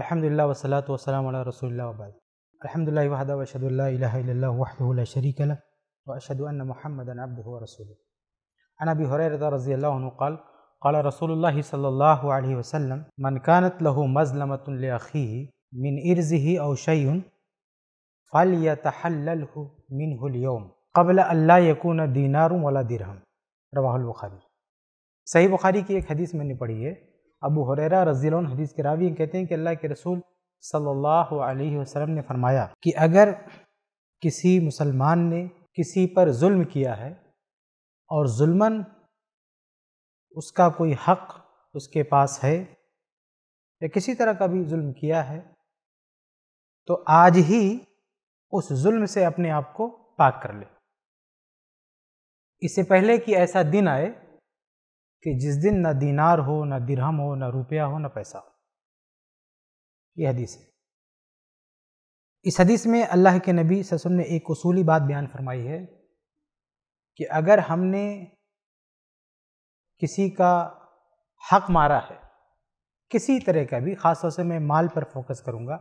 الحمد لله والصلاة والسلام على رسول الله وبعد الحمد لله وحده وأشهد أن لا إله إلا الله وحده لا شريك له وأشهد أن محمدا عبده ورسوله عن أبي هريرة رضي الله عنه قال قال رسول الله صلى الله عليه وسلم من كانت له مظلمة لأخيه من إرزه أو شيء فليتحلله منه اليوم قبل أن لا يكون دينار ولا درهم البخاري बुखारी सही کی ایک حدیث میں نے پڑھی ہے अबू हुररा रजील हदीस के रावी कहते हैं कि अल्लाह के रसूल सल्लल्लाहु अलैहि वसल्लम ने फरमाया कि अगर किसी मुसलमान ने किसी पर जुल्म किया है और जुल्मन उसका कोई हक़ उसके पास है या किसी तरह का भी जुल्म किया है तो आज ही उस जुल्म से अपने आप को पाक कर ले इससे पहले कि ऐसा दिन आए कि जिस दिन ना दीनार हो ना दिरहम हो ना रुपया हो ना पैसा हो यह हदीस है इस हदीस में अल्लाह के नबी ससम ने एक उसूली बात बयान फरमाई है कि अगर हमने किसी का हक मारा है किसी तरह का भी ख़ास तौर से मैं माल पर फोकस करूँगा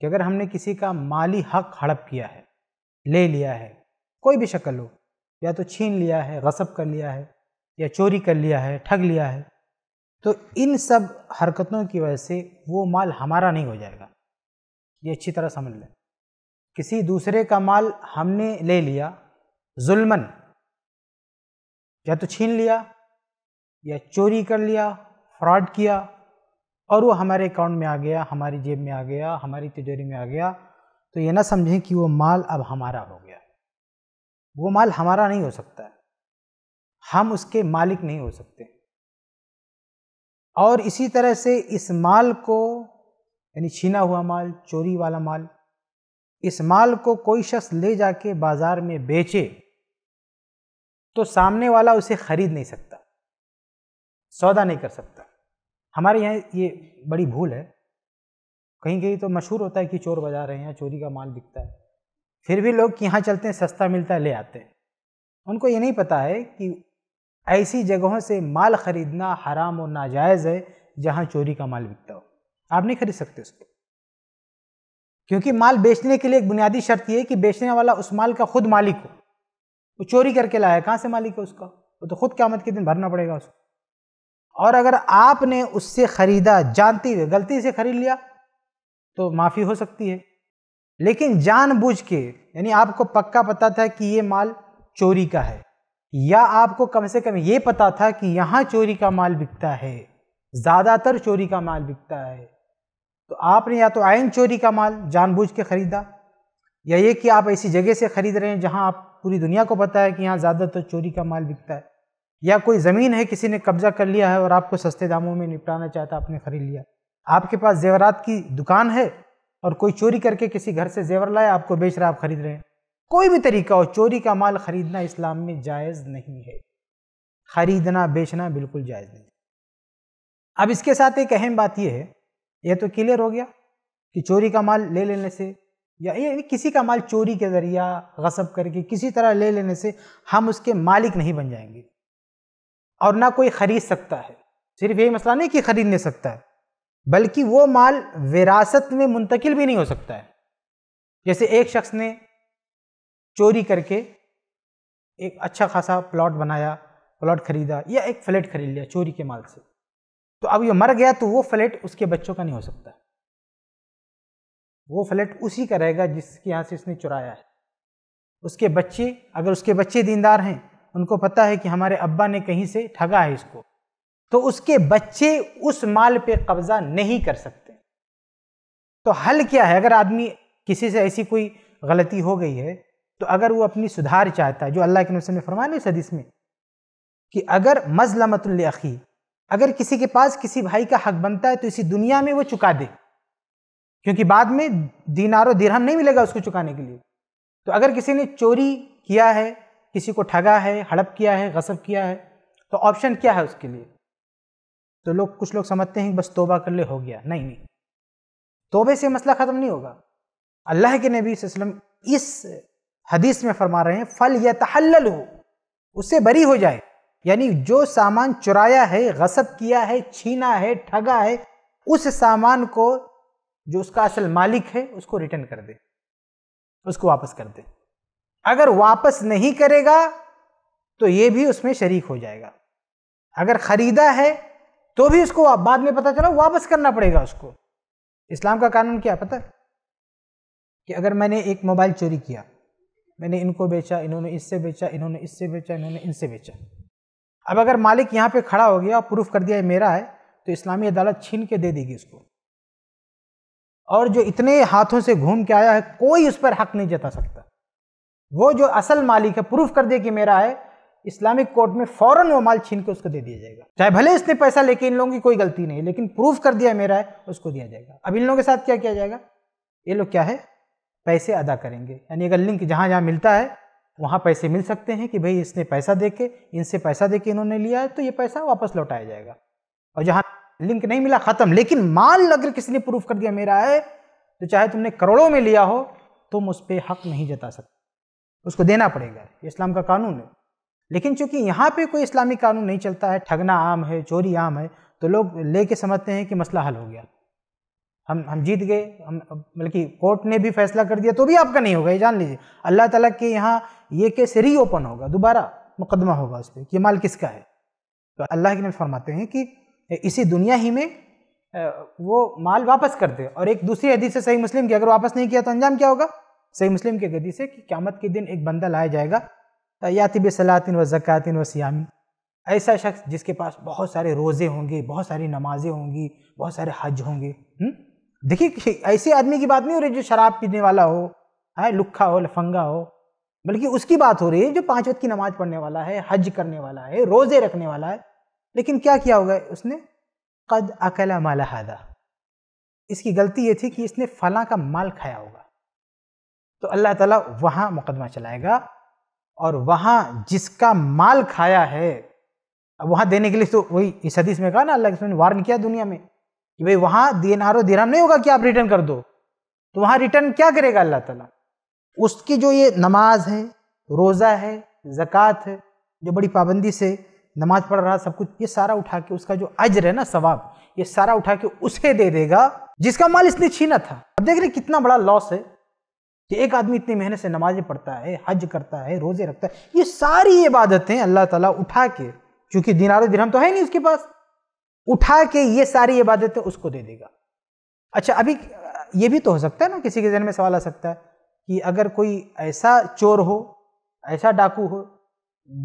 कि अगर हमने किसी का माली हक हड़प किया है ले लिया है कोई भी शक्ल हो या तो छीन लिया है गसब कर लिया है या चोरी कर लिया है ठग लिया है तो इन सब हरकतों की वजह से वो माल हमारा नहीं हो जाएगा ये अच्छी तरह समझ लें किसी दूसरे का माल हमने ले लिया जुल्मन या तो छीन लिया या चोरी कर लिया फ्रॉड किया और वो हमारे अकाउंट में आ गया हमारी जेब में आ गया हमारी तिजोरी में आ गया तो ये ना समझें कि वो माल अब हमारा हो गया वो माल हमारा नहीं हो सकता है हम उसके मालिक नहीं हो सकते और इसी तरह से इस माल को यानी छीना हुआ माल चोरी वाला माल इस माल को कोई शख्स ले जाके बाज़ार में बेचे तो सामने वाला उसे ख़रीद नहीं सकता सौदा नहीं कर सकता हमारे यहाँ ये बड़ी भूल है कहीं कहीं तो मशहूर होता है कि चोर बाजार है यहाँ चोरी का माल बिकता है फिर भी लोग यहाँ चलते हैं सस्ता मिलता है ले आते हैं उनको ये नहीं पता है कि ऐसी जगहों से माल ख़रीदना हराम और नाजायज़ है जहाँ चोरी का माल बिकता हो आप नहीं खरीद सकते उसको क्योंकि माल बेचने के लिए एक बुनियादी शर्त यह है कि बेचने वाला उस माल का खुद मालिक हो वो चोरी करके लाया कहाँ से मालिक है उसका वो तो खुद क्यामत के दिन भरना पड़ेगा उसको और अगर आपने उससे ख़रीदा जानते हुए गलती से ख़रीद लिया तो माफ़ी हो सकती है लेकिन जानबूझ के यानी आपको पक्का पता था कि ये माल चोरी का है या आपको कम से कम ये पता था कि यहाँ चोरी का माल बिकता है ज़्यादातर चोरी का माल बिकता है तो आपने या तो आयन चोरी का माल जानबूझ के ख़रीदा या ये कि आप ऐसी जगह से ख़रीद रहे हैं जहाँ आप पूरी दुनिया को पता है कि यहाँ ज़्यादातर चोरी का माल बिकता है या कोई ज़मीन है किसी ने कब्ज़ा कर लिया है और आपको सस्ते दामों में निपटाना चाहता आपने ख़रीद लिया आपके पास जेवरात की दुकान है और कोई चोरी करके किसी घर से जेवर लाए आपको बेच रहा आप ख़रीद रहे हैं कोई भी तरीका हो चोरी का माल खरीदना इस्लाम में जायज़ नहीं है खरीदना बेचना बिल्कुल जायज़ नहीं अब इसके साथ एक अहम बात यह है यह तो क्लियर हो गया कि चोरी का माल ले लेने से या ये किसी का माल चोरी के ज़रिया गसब करके किसी तरह ले लेने से हम उसके मालिक नहीं बन जाएंगे और ना कोई ख़रीद सकता है सिर्फ यही मसला नहीं कि ख़रीद नहीं सकता है बल्कि वो माल विरासत में मुंतकिल भी नहीं हो सकता है जैसे एक शख्स ने चोरी करके एक अच्छा खासा प्लॉट बनाया प्लॉट खरीदा या एक फ्लैट खरीद लिया चोरी के माल से तो अब ये मर गया तो वो फ्लैट उसके बच्चों का नहीं हो सकता वो फ्लैट उसी का रहेगा जिसके यहाँ से इसने चुराया है उसके बच्चे अगर उसके बच्चे दीनदार हैं उनको पता है कि हमारे अब्बा ने कहीं से ठगा है इसको तो उसके बच्चे उस माल पे कब्जा नहीं कर सकते तो हल क्या है अगर आदमी किसी से ऐसी कोई गलती हो गई है तो अगर वो अपनी सुधार चाहता है जो अल्लाह के नबी ने फरमाया इस हदीस में कि अगर मजलमतुल्ल अखी अगर किसी के पास किसी भाई का हक बनता है तो इसी दुनिया में वो चुका दे क्योंकि बाद में दीनारो दिरहम नहीं मिलेगा उसको चुकाने के लिए तो अगर किसी ने चोरी किया है किसी को ठगा है हड़प किया है गसब किया है तो ऑप्शन क्या है उसके लिए तो लोग कुछ लोग समझते हैं बस तोबा कर ले हो गया नहीं नहीं तोबे से मसला ख़त्म नहीं होगा अल्लाह के नबी वसल्लम इस हदीस में फरमा रहे हैं फल या तहल हो उससे बरी हो जाए यानी जो सामान चुराया है गसब किया है छीना है ठगा है उस सामान को जो उसका असल मालिक है उसको रिटर्न कर दे उसको वापस कर दे अगर वापस नहीं करेगा तो ये भी उसमें शरीक हो जाएगा अगर ख़रीदा है तो भी उसको बाद में पता चला वापस करना पड़ेगा उसको इस्लाम का कानून क्या पता कि अगर मैंने एक मोबाइल चोरी किया मैंने इनको बेचा इन्होंने इससे बेचा इन्होंने इससे बेचा इन्होंने इनसे बेचा अब अगर मालिक यहाँ पे खड़ा हो गया और प्रूफ कर दिया है मेरा है तो इस्लामी अदालत छीन के दे देगी उसको और जो इतने हाथों से घूम के आया है कोई उस पर हक नहीं जता सकता वो जो असल मालिक है प्रूफ कर दे कि मेरा है इस्लामिक कोर्ट में फ़ौरन वो माल छीन के उसको दे दिया जाएगा चाहे भले इसने पैसा लेके इन लोगों की कोई गलती नहीं लेकिन प्रूफ कर दिया मेरा है उसको दिया जाएगा अब इन लोगों के साथ क्या किया जाएगा ये लोग क्या है पैसे अदा करेंगे यानी अगर लिंक जहाँ जहाँ मिलता है वहाँ पैसे मिल सकते हैं कि भाई इसने पैसा दे के इनसे पैसा दे के इन्होंने लिया है तो ये पैसा वापस लौटाया जाएगा और जहाँ लिंक नहीं मिला ख़त्म लेकिन माल अगर किसी ने प्रूफ कर दिया मेरा है तो चाहे तुमने करोड़ों में लिया हो तुम उस पर हक नहीं जता सकते उसको देना पड़ेगा ये इस्लाम का कानून है लेकिन चूंकि यहाँ पे कोई इस्लामी कानून नहीं चलता है ठगना आम है चोरी आम है तो लोग ले के समझते हैं कि मसला हल हो गया हम हम जीत गए हम बल्कि कोर्ट ने भी फैसला कर दिया तो भी आपका नहीं होगा ये जान लीजिए अल्लाह ताला के यहाँ ये केस री ओपन होगा दोबारा मुकदमा होगा उस पर कि माल किसका है तो अल्लाह के नबी फरमाते हैं कि इसी दुनिया ही में वो माल वापस कर दे और एक दूसरी हदीस से सही मुस्लिम की अगर वापस नहीं किया तो अंजाम क्या होगा सही मुस्लिम की गदी से कि क्यामत के दिन एक बंदा लाया जाएगा यातिब सलातिन व जक़ातिन व सियामी ऐसा शख्स जिसके पास बहुत सारे रोज़े होंगे बहुत सारी नमाज़ें होंगी बहुत सारे हज होंगे हुँ? देखिए ऐसे आदमी की बात नहीं हो रही जो शराब पीने वाला हो है लुखा हो लफंगा हो बल्कि उसकी बात हो रही है जो पांच वक्त की नमाज पढ़ने वाला है हज करने वाला है रोज़े रखने वाला है लेकिन क्या किया होगा उसने कद अकेला माला हादा इसकी गलती ये थी कि इसने फला का माल खाया होगा तो अल्लाह ताला वहाँ मुकदमा चलाएगा और वहाँ जिसका माल खाया है अब वहाँ देने के लिए तो वही इस हदीस में कहा ना अल्लाह किसने वार्न किया दुनिया में कि भाई वहां दिनारो दिराम नहीं होगा कि आप रिटर्न कर दो तो वहां रिटर्न क्या करेगा अल्लाह ताला उसकी जो ये नमाज है रोज़ा है जक़ात है जो बड़ी पाबंदी से नमाज पढ़ रहा सब कुछ ये सारा उठा के उसका जो अज्र है ना सवाब ये सारा उठा के उसे दे देगा जिसका माल इसने छीना था अब देख रहे कितना बड़ा लॉस है कि एक आदमी इतनी मेहनत से नमाजें पढ़ता है हज करता है रोजे रखता है ये सारी इबादतें अल्लाह ताला उठा के क्योंकि दिनारो दिरहम तो है नहीं उसके पास उठा के ये सारी इबादतें उसको दे देगा अच्छा अभी ये भी तो हो सकता है ना किसी के जहन में सवाल आ सकता है कि अगर कोई ऐसा चोर हो ऐसा डाकू हो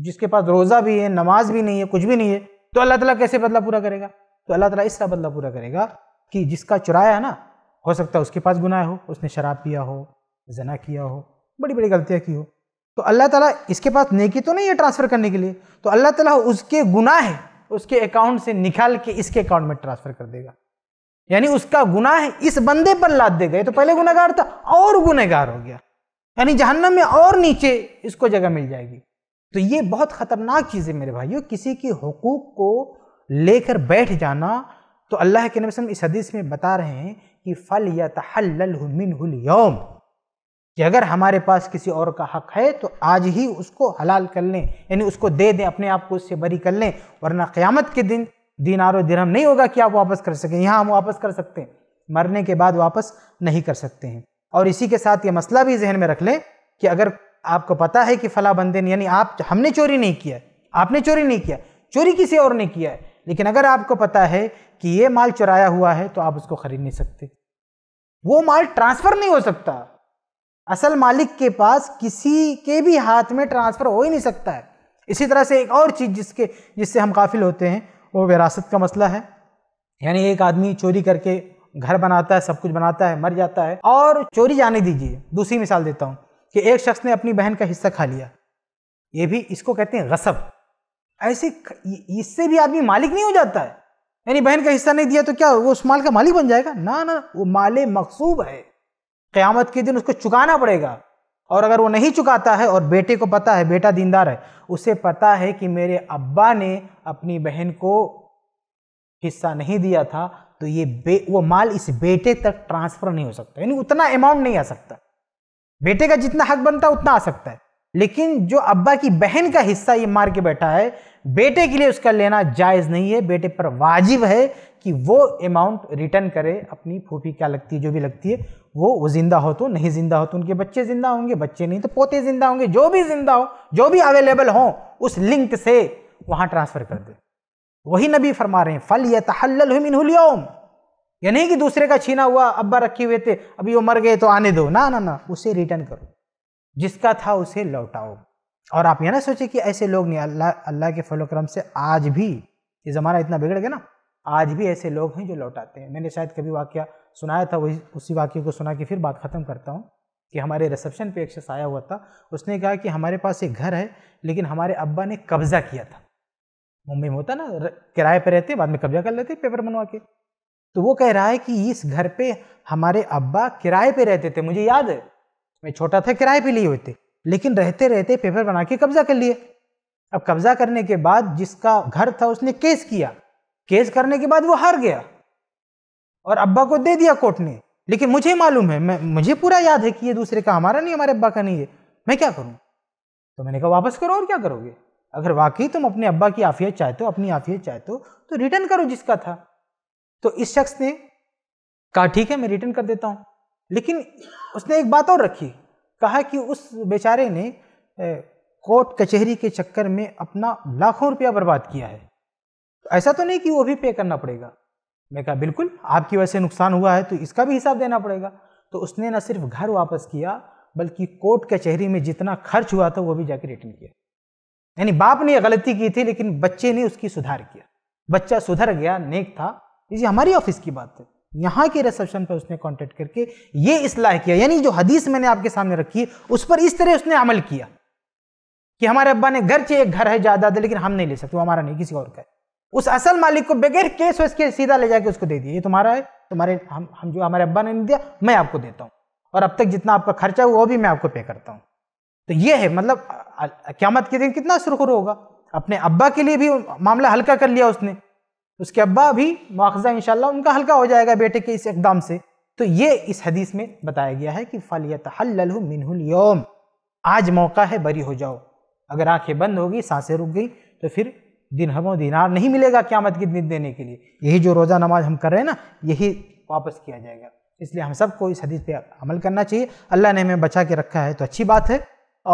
जिसके पास रोज़ा भी है नमाज भी नहीं है कुछ भी नहीं है तो अल्लाह ताला कैसे बदला पूरा करेगा तो अल्लाह ताला इस तरह बदला पूरा करेगा कि जिसका चुराया है ना हो सकता है उसके पास गुनाह हो उसने शराब पिया हो जना किया हो बड़ी बड़ी गलतियाँ की हो तो अल्लाह ताला इसके पास नेकी तो नहीं है ट्रांसफ़र करने के लिए तो अल्लाह ताला उसके गुनाह उसके अकाउंट से निकाल के इसके अकाउंट में ट्रांसफर कर देगा यानी उसका गुना है इस बंदे पर लाद देगा ये तो पहले गुनागार था और गुनागार हो गया यानी जहन्नम में और नीचे इसको जगह मिल जाएगी तो ये बहुत ख़तरनाक चीज़ है मेरे भाइयों किसी के हकूक़ को लेकर बैठ जाना तो अल्लाह के नबी इस हदीस में बता रहे हैं कि फ़ल या तहल मिन यौम कि अगर हमारे पास किसी और का हक है तो आज ही उसको हलाल कर लें यानी उसको दे दें अपने आप को उससे बरी कर लें वरना क़्यामत के दिन दीनार दिरहम नहीं होगा कि आप वापस कर सकें यहाँ हम वापस कर सकते हैं मरने के बाद वापस नहीं कर सकते हैं और इसी के साथ ये मसला भी जहन में रख लें कि अगर आपको पता है कि फ़ला बंदे ने यानी आप हमने चोरी नहीं किया आपने चोरी नहीं किया चोरी किसी और ने किया है लेकिन अगर आपको पता है कि ये माल चुराया हुआ है तो आप उसको ख़रीद नहीं सकते वो माल ट्रांसफ़र नहीं हो सकता असल मालिक के पास किसी के भी हाथ में ट्रांसफ़र हो ही नहीं सकता है इसी तरह से एक और चीज़ जिसके जिससे हम काफिल होते हैं वो विरासत का मसला है यानी एक आदमी चोरी करके घर बनाता है सब कुछ बनाता है मर जाता है और चोरी जाने दीजिए दूसरी मिसाल देता हूँ कि एक शख्स ने अपनी बहन का हिस्सा खा लिया ये भी इसको कहते हैं गसब ऐसे इससे भी आदमी मालिक नहीं हो जाता है यानी बहन का हिस्सा नहीं दिया तो क्या वो उस माल का मालिक बन जाएगा ना ना वो माले मकसूब है क़्यामत के दिन उसको चुकाना पड़ेगा और अगर वो नहीं चुकाता है और बेटे को पता है बेटा दीनदार है उसे पता है कि मेरे अब्बा ने अपनी बहन को हिस्सा नहीं दिया था तो ये बे वो माल इस बेटे तक ट्रांसफ़र नहीं हो सकता यानी उतना अमाउंट नहीं आ सकता बेटे का जितना हक बनता है उतना आ सकता है लेकिन जो अब्बा की बहन का हिस्सा ये मार के बैठा है बेटे के लिए उसका लेना जायज़ नहीं है बेटे पर वाजिब है कि वो अमाउंट रिटर्न करे अपनी फूफी क्या लगती है जो भी लगती है वो वो ज़िंदा हो तो नहीं ज़िंदा हो तो उनके बच्चे ज़िंदा होंगे बच्चे नहीं तो पोते ज़िंदा होंगे जो भी ज़िंदा हो जो भी अवेलेबल हो उस लिंक से वहां ट्रांसफ़र कर दे वही नबी फरमा रहे हैं फल या तहलमिनम या नहीं कि दूसरे का छीना हुआ अब्बा रखे हुए थे अभी वो मर गए तो आने दो ना ना ना उसे रिटर्न करो जिसका था उसे लौटाओ और आप यह ना सोचे कि ऐसे लोग नहीं अल्लाह अल्लाह के फलोक्रम से आज भी ये ज़माना इतना बिगड़ गया ना आज भी ऐसे लोग हैं जो लौटाते हैं मैंने शायद कभी वाक्य सुनाया था वही उसी वाक्य को सुना के फिर बात ख़त्म करता हूँ कि हमारे रिसेप्शन पे एक शख्स आया हुआ था उसने कहा कि हमारे पास एक घर है लेकिन हमारे अब्बा ने कब्ज़ा किया था मुंबई में होता ना किराए पर रहते बाद में कब्जा कर लेते पेपर बनवा के तो वो कह रहा है कि इस घर पे हमारे अब्बा किराए पे रहते थे मुझे याद है मैं छोटा था किराए पे लिए हुए थे लेकिन रहते रहते पेपर बना के कब्जा कर लिए अब कब्जा करने के बाद जिसका घर था उसने केस किया केस करने के बाद वो हार गया और अब्बा को दे दिया कोर्ट ने लेकिन मुझे मालूम है मैं मुझे पूरा याद है कि ये दूसरे का हमारा नहीं हमारे अब्बा का नहीं है मैं क्या करूँ तो मैंने कहा वापस करो और क्या करोगे अगर वाकई तुम अपने अब्बा की आफियत चाहते हो अपनी आफियत चाहते हो तो रिटर्न करो जिसका था तो इस शख्स ने कहा ठीक है मैं रिटर्न कर देता हूँ लेकिन उसने एक बात और रखी कहा कि उस बेचारे ने कोर्ट कचहरी के चक्कर में अपना लाखों रुपया बर्बाद किया है तो ऐसा तो नहीं कि वो भी पे करना पड़ेगा मैं कहा बिल्कुल आपकी वजह से नुकसान हुआ है तो इसका भी हिसाब देना पड़ेगा तो उसने ना सिर्फ घर वापस किया बल्कि कोर्ट कचहरी में जितना खर्च हुआ था वो भी जाके रिटर्न किया यानी बाप ने गलती की थी लेकिन बच्चे ने उसकी सुधार किया बच्चा सुधर गया नेक था इसी हमारी ऑफिस की बात है यहाँ के रिसेप्शन पर उसने कॉन्टेक्ट करके ये इसलाह किया यानी जो हदीस मैंने आपके सामने रखी उस पर इस तरह उसने अमल किया कि हमारे अब्बा ने घर से एक घर है ज्यादा लेकिन हम नहीं ले सकते वो हमारा नहीं किसी और का है उस असल मालिक को बगैर केस वेस के सीधा ले जाके उसको दे दिए ये तुम्हारा है तुम्हारे हम हम जो हमारे अब्बा ने दिया मैं आपको देता हूँ और अब तक जितना आपका खर्चा हुआ वो भी मैं आपको पे करता हूँ तो ये है मतलब क्यामत के दिन कितना सुरखुर होगा अपने अब्बा के लिए भी मामला हल्का कर लिया उसने उसके अब्बा भी मुआवजा इनशाला उनका हल्का हो जाएगा बेटे के इस एकदम से तो ये इस हदीस में बताया गया है कि फलियत मिनहुल योम आज मौका है बरी हो जाओ अगर आंखें बंद होगी सांसें रुक गई तो फिर दिन हमें दिनार नहीं मिलेगा क्यामत की दिन देने के लिए यही जो रोज़ा नमाज हम कर रहे हैं ना यही वापस किया जाएगा इसलिए हम सबको इस हदीस पे अमल करना चाहिए अल्लाह ने हमें बचा के रखा है तो अच्छी बात है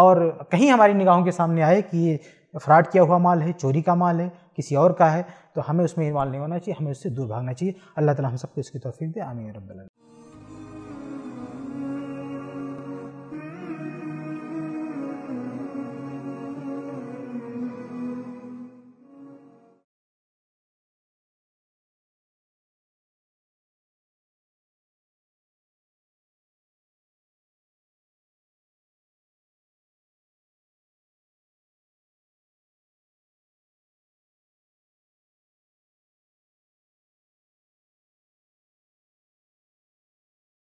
और कहीं हमारी निगाहों के सामने आए कि ये फ्रॉड किया हुआ माल है चोरी का माल है किसी और का है तो हमें उसमें इन्वॉल्व नहीं होना चाहिए हमें उससे दूर भागना चाहिए अल्लाह ताला हम सबको इसकी तोफ़ी दे आमिर रबी